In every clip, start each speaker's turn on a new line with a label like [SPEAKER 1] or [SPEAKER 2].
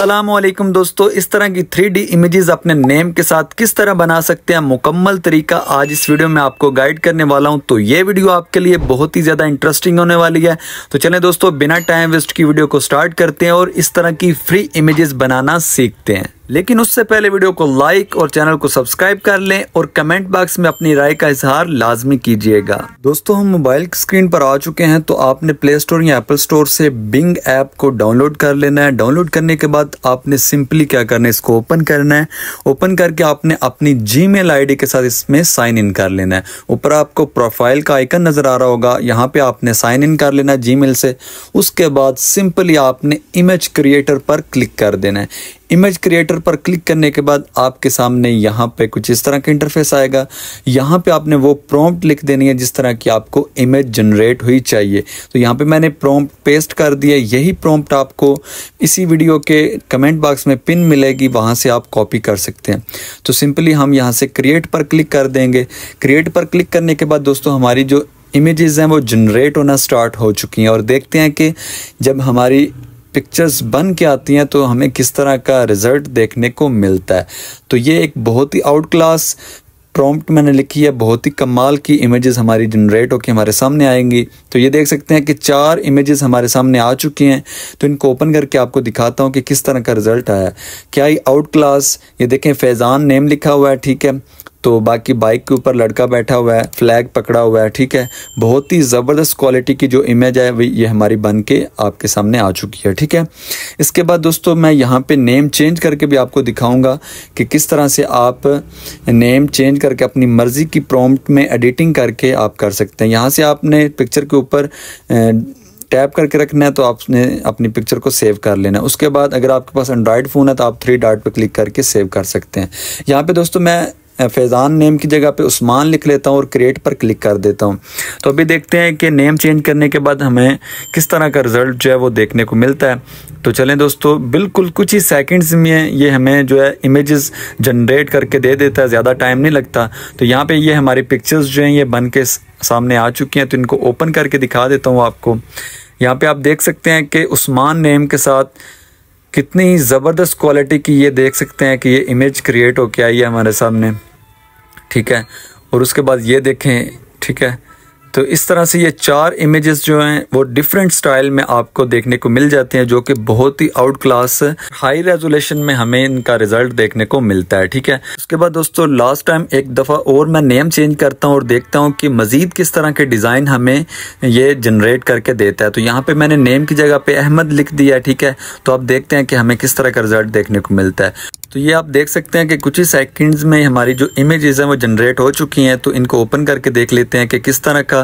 [SPEAKER 1] असलम दोस्तों इस तरह की थ्री डी इमेजेस अपने नेम के साथ किस तरह बना सकते हैं मुकम्मल तरीका आज इस वीडियो में आपको गाइड करने वाला हूं तो ये वीडियो आपके लिए बहुत ही ज़्यादा इंटरेस्टिंग होने वाली है तो चले दोस्तों बिना टाइम वेस्ट की वीडियो को स्टार्ट करते हैं और इस तरह की फ्री इमेजेस बनाना सीखते हैं लेकिन उससे पहले वीडियो को लाइक और चैनल को सब्सक्राइब कर लें और कमेंट बॉक्स में अपनी राय का इजहार लाजमी कीजिएगा दोस्तों हम मोबाइल स्क्रीन पर आ चुके हैं तो आपने प्ले स्टोर या एप्पल स्टोर से बिंग ऐप को डाउनलोड कर लेना है डाउनलोड करने के बाद आपने सिंपली क्या करना है इसको ओपन करना है ओपन करके आपने अपनी जी मेल के साथ इसमें साइन इन कर लेना है ऊपर आपको प्रोफाइल का आइकन नज़र आ रहा होगा यहाँ पे आपने साइन इन कर लेना है जी से उसके बाद सिंपली आपने इमेज क्रिएटर पर क्लिक कर देना है इमेज क्रिएटर पर क्लिक करने के बाद आपके सामने यहाँ पे कुछ इस तरह का इंटरफेस आएगा यहाँ पे आपने वो प्रॉम्प्ट लिख देनी है जिस तरह की आपको इमेज जनरेट हुई चाहिए तो यहाँ पे मैंने प्रॉम्प्ट पेस्ट कर दिया यही प्रॉम्प्ट आपको इसी वीडियो के कमेंट बॉक्स में पिन मिलेगी वहाँ से आप कॉपी कर सकते हैं तो सिंपली हम यहाँ से क्रिएट पर क्लिक कर देंगे क्रिएट पर क्लिक करने के बाद दोस्तों हमारी जो इमेजेस हैं वो जनरेट होना स्टार्ट हो चुकी हैं और देखते हैं कि जब हमारी पिक्चर्स बन के आती हैं तो हमें किस तरह का रिज़ल्ट देखने को मिलता है तो ये एक बहुत ही आउट क्लास प्रॉम्प्ट मैंने लिखी है बहुत ही कमाल की इमेजेस हमारी जनरेट होकर हमारे सामने आएंगी तो ये देख सकते हैं कि चार इमेजेस हमारे सामने आ चुकी हैं तो इनको ओपन करके आपको दिखाता हूँ कि किस तरह का रिजल्ट आया क्या ये आउट क्लास ये देखें फैज़ान नेम लिखा हुआ है ठीक है तो बाकी बाइक के ऊपर लड़का बैठा हुआ है फ्लैग पकड़ा हुआ है ठीक है बहुत ही ज़बरदस्त क्वालिटी की जो इमेज है वही ये हमारी बन के आपके सामने आ चुकी है ठीक है इसके बाद दोस्तों मैं यहाँ पे नेम चेंज करके भी आपको दिखाऊंगा कि किस तरह से आप नेम चेंज करके अपनी मर्ज़ी की प्रॉम्प्ट में एडिटिंग करके आप कर सकते हैं यहाँ से आपने पिक्चर के ऊपर टैप करके रखना है तो आपने अपनी पिक्चर को सेव कर लेना है उसके बाद अगर आपके पास एंड्रॉयड फ़ोन है तो आप थ्री डॉट पर क्लिक करके सेव कर सकते हैं यहाँ पे दोस्तों मैं फैज़ान नेम की जगह पे उस्मान लिख लेता हूँ और क्रिएट पर क्लिक कर देता हूँ तो अभी देखते हैं कि नेम चेंज करने के बाद हमें किस तरह का रिज़ल्ट जो है वो देखने को मिलता है तो चलें दोस्तों बिल्कुल कुछ ही सेकंड्स में ये हमें जो है इमेजेस जनरेट करके दे देता है ज़्यादा टाइम नहीं लगता तो यहाँ पे ये हमारी पिक्चर्स जो हैं ये बन के सामने आ चुकी हैं तो इनको ओपन करके दिखा देता हूँ आपको यहाँ पे आप देख सकते हैं कि उस्मान नेम के साथ कितनी ज़बरदस्त क्वालिटी की ये देख सकते हैं कि ये इमेज क्रिएट हो के आई है हमारे सामने ठीक है और उसके बाद ये देखें ठीक है तो इस तरह से ये चार इमेजेस जो हैं वो डिफरेंट स्टाइल में आपको देखने को मिल जाते हैं जो कि बहुत ही आउट क्लास हाई रेजोलेशन में हमें इनका रिजल्ट देखने को मिलता है ठीक है उसके बाद दोस्तों लास्ट टाइम एक दफ़ा और मैं नेम चेंज करता हूँ और देखता हूँ कि मज़ीद किस तरह के डिज़ाइन हमें ये जनरेट करके देता है तो यहाँ पर मैंने नेम की जगह पर अहमद लिख दिया ठीक है तो आप देखते हैं कि हमें किस तरह का रिजल्ट देखने को मिलता है तो ये आप देख सकते हैं कि कुछ ही सेकंड्स में हमारी जो इमेजेस हैं वो जनरेट हो चुकी हैं तो इनको ओपन करके देख लेते हैं कि किस तरह का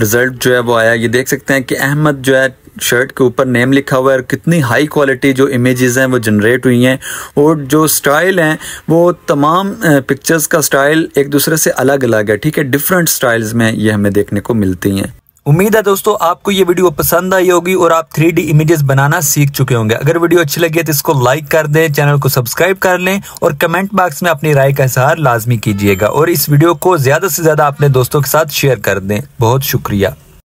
[SPEAKER 1] रिज़ल्ट जो है वो आया ये देख सकते हैं कि अहमद जो है शर्ट के ऊपर नेम लिखा हुआ है और कितनी हाई क्वालिटी जो इमेजेस हैं वो जनरेट हुई हैं और जो स्टाइल हैं वो तमाम पिक्चर्स का स्टाइल एक दूसरे से अलग अलग है ठीक है डिफरेंट स्टाइल्स में ये हमें देखने को मिलती हैं उम्मीद है दोस्तों आपको ये वीडियो पसंद आई होगी और आप थ्री डी इमेजेस बनाना सीख चुके होंगे अगर वीडियो अच्छी लगी तो इसको लाइक कर दें चैनल को सब्सक्राइब कर लें और कमेंट बॉक्स में अपनी राय का इजहार लाजमी कीजिएगा और इस वीडियो को ज्यादा से ज्यादा अपने दोस्तों के साथ शेयर कर दें बहुत शुक्रिया